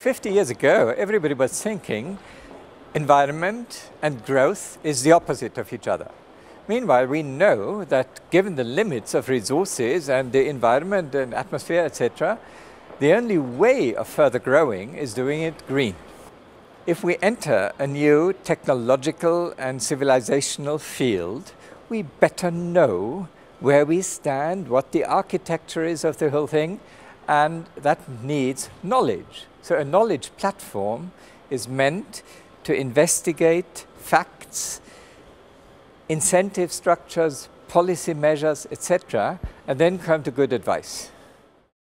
50 years ago, everybody was thinking environment and growth is the opposite of each other. Meanwhile, we know that given the limits of resources and the environment and atmosphere, etc., the only way of further growing is doing it green. If we enter a new technological and civilizational field, we better know where we stand, what the architecture is of the whole thing, and that needs knowledge. So a knowledge platform is meant to investigate facts, incentive structures, policy measures, etc., and then come to good advice.